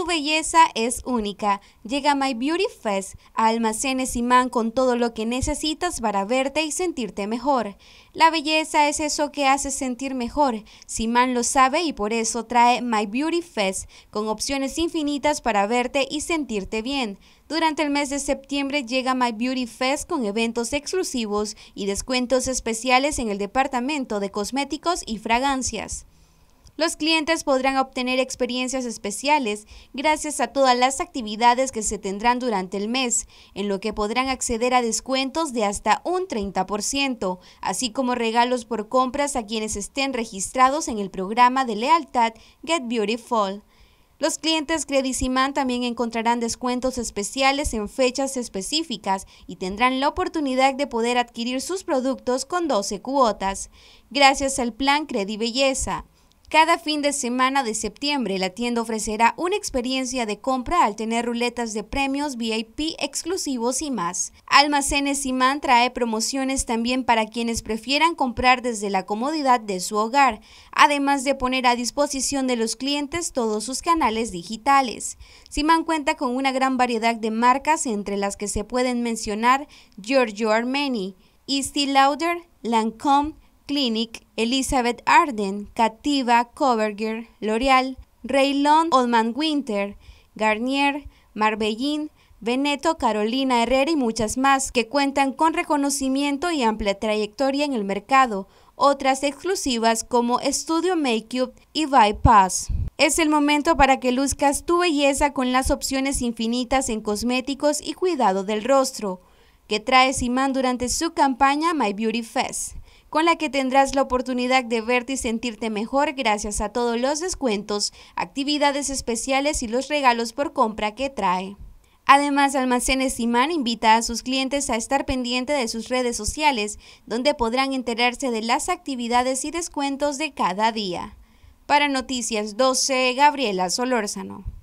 Tu belleza es única. Llega My Beauty Fest a Almacenes con todo lo que necesitas para verte y sentirte mejor. La belleza es eso que hace sentir mejor. Simán lo sabe y por eso trae My Beauty Fest con opciones infinitas para verte y sentirte bien. Durante el mes de septiembre llega My Beauty Fest con eventos exclusivos y descuentos especiales en el departamento de cosméticos y fragancias. Los clientes podrán obtener experiencias especiales gracias a todas las actividades que se tendrán durante el mes, en lo que podrán acceder a descuentos de hasta un 30%, así como regalos por compras a quienes estén registrados en el programa de lealtad Get Beautiful. Los clientes Siman también encontrarán descuentos especiales en fechas específicas y tendrán la oportunidad de poder adquirir sus productos con 12 cuotas, gracias al plan Belleza. Cada fin de semana de septiembre, la tienda ofrecerá una experiencia de compra al tener ruletas de premios VIP exclusivos y más. Almacenes Simán trae promociones también para quienes prefieran comprar desde la comodidad de su hogar, además de poner a disposición de los clientes todos sus canales digitales. Simán cuenta con una gran variedad de marcas, entre las que se pueden mencionar Giorgio Armani, Estee Lauder, Lancôme, Clinic, Elizabeth Arden, Cativa, Covergirl, L'Oreal, Raylon Oldman Winter, Garnier, Marbellín, Veneto, Carolina Herrera y muchas más que cuentan con reconocimiento y amplia trayectoria en el mercado, otras exclusivas como Studio Makeup y Bypass. Es el momento para que luzcas tu belleza con las opciones infinitas en cosméticos y cuidado del rostro que trae Simán durante su campaña My Beauty Fest con la que tendrás la oportunidad de verte y sentirte mejor gracias a todos los descuentos, actividades especiales y los regalos por compra que trae. Además, Almacenes Imán invita a sus clientes a estar pendiente de sus redes sociales, donde podrán enterarse de las actividades y descuentos de cada día. Para Noticias 12, Gabriela Solórzano.